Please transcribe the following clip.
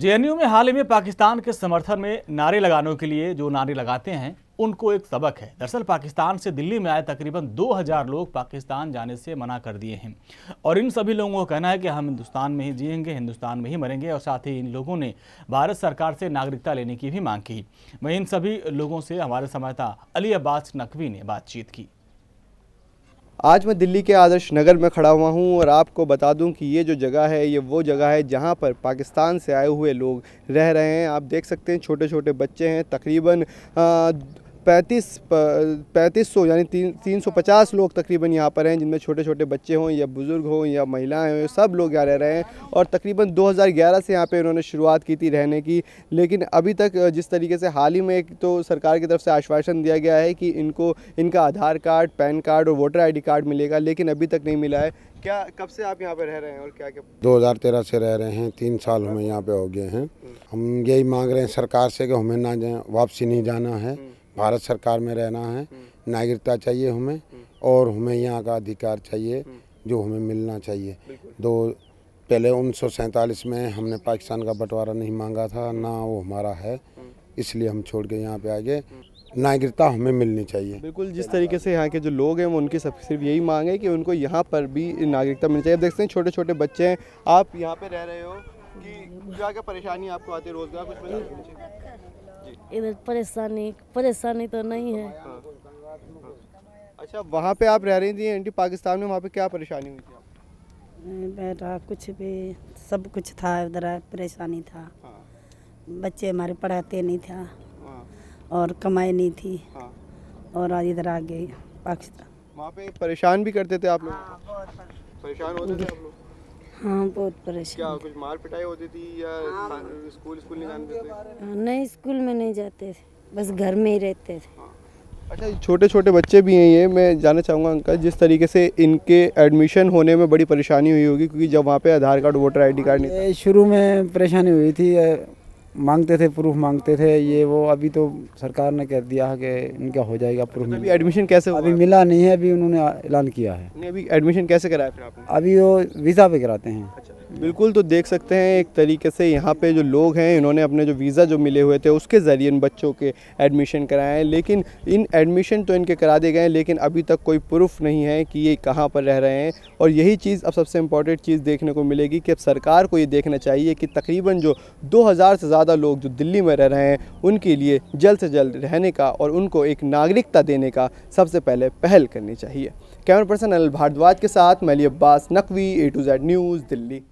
JNU में हाल ही में पाकिस्तान के समर्थन में नारे लगाने के लिए जो नारे लगाते हैं उनको एक सबक है दरअसल पाकिस्तान से दिल्ली में आए तकरीबन 2000 लोग पाकिस्तान जाने से मना कर दिए हैं और इन सभी लोगों का कहना है कि हम हिंदुस्तान में ही जिएंगे हिंदुस्तान में ही मरेंगे और साथ ही इन लोगों ने भारत सरकार से नागरिकता लेने की भी मांग की वहीं इन सभी लोगों से हमारे संवाददाता अली अब्बास नकवी ने बातचीत की आज मैं दिल्ली के आदर्श नगर में खड़ा हुआ हूं और आपको बता दूं कि ये जो जगह है ये वो जगह है जहां पर पाकिस्तान से आए हुए लोग रह रहे हैं आप देख सकते हैं छोटे छोटे बच्चे हैं तकरीबन पैंतीस पैंतीस सौ यानी तीन तीन सौ पचास लोग तकरीबन यहाँ पर हैं जिनमें छोटे छोटे बच्चे हों या बुज़ुर्ग हों या महिलाएं हों सब लोग यहाँ रह रहे हैं और तकरीबन 2011 से यहाँ पे इन्होंने शुरुआत की थी रहने की लेकिन अभी तक जिस तरीके से हाल ही में एक तो सरकार की तरफ से आश्वासन दिया गया है कि इनको इनका आधार कार्ड पैन कार्ड और वोटर आई कार्ड मिलेगा लेकिन अभी तक नहीं मिला है क्या कब से आप यहाँ पर रह रहे हैं और क्या क्या 2013 से रह रहे हैं तीन साल हमें यहाँ पर हो गए हैं हम्म। हम यही मांग रहे हैं सरकार से कि हमें ना जाए वापसी नहीं जाना है हम्म। भारत सरकार में रहना है नागरिकता चाहिए हमें और हमें यहाँ का अधिकार चाहिए जो हमें मिलना चाहिए दो पहले उन्नीस में हमने पाकिस्तान का बंटवारा नहीं मांगा था ना वो हमारा है इसलिए हम छोड़ के यहाँ पे आ गए नागरिकता हमें मिलनी चाहिए बिल्कुल जिस तरीके से यहाँ के जो लोग हैं वो उनकी सब सिर्फ यही मांग है कि उनको यहाँ पर भी नागरिकता मिलनी चाहिए देखते हैं छोटे छोटे बच्चे हैं आप यहाँ पे रह रहे हो कि क्या क्या परेशानी आपको आती है रोज़गार कुछ इधर परेशानी परेशानी तो नहीं है हाँ। अच्छा वहाँ पे आप रह रही थी एंटी पाकिस्तान में वहाँ पे क्या परेशानी हुई थी बेटा कुछ भी सब कुछ था इधर परेशानी था हाँ। बच्चे हमारे पढ़ाते नहीं था हाँ। और कमाई नहीं थी हाँ। और आज इधर आ गए पाकिस्तान वहाँ पे परेशान भी करते थे आप लोग हाँ, परेशान होते थे आप लोग हाँ बहुत परेशान क्या कुछ मार पिटाई होती थी या स्कूल स्कूल नहीं जाने देते हाँ, नहीं स्कूल में नहीं जाते थे बस घर में ही रहते थे हाँ। अच्छा छोटे छोटे बच्चे भी हैं ये मैं जानना चाहूँगा अंकल जिस तरीके से इनके एडमिशन होने में बड़ी परेशानी हुई होगी क्योंकि जब वहाँ पे Aadhaar card voter ID card नहीं शुरू में परेशानी हुई थी मांगते थे प्रूफ मांगते थे ये वो अभी तो सरकार ने कह दिया है कि इनका हो जाएगा प्रूफ अच्छा, अभी एडमिशन कैसे अभी मिला नहीं है अभी उन्होंने ऐलान किया है अभी एडमिशन कैसे कराया फिर आपने अभी वो वीज़ा पे कराते हैं अच्छा। बिल्कुल तो देख सकते हैं एक तरीके से यहाँ पे जो लोग हैं इन्होंने अपने जो वीज़ा जो मिले हुए थे उसके ज़रिए इन बच्चों के एडमिशन कराए हैं लेकिन इन एडमिशन तो इनके करा दिए गए हैं लेकिन अभी तक कोई प्रूफ नहीं है कि ये कहाँ पर रह रहे हैं और यही चीज़ अब सबसे इम्पॉर्टेंट चीज़ देखने को मिलेगी कि अब सरकार को ये देखना चाहिए कि तकरीबन जो दो से ज़्यादा लोग जो दिल्ली में रह रहे हैं उनके लिए जल्द से जल्द रहने का और उनको एक नागरिकता देने का सबसे पहले पहल करनी चाहिए कैमरा पर्सन अनिल भारद्वाज के साथ मैली Abbas Naqvi A to Z news Delhi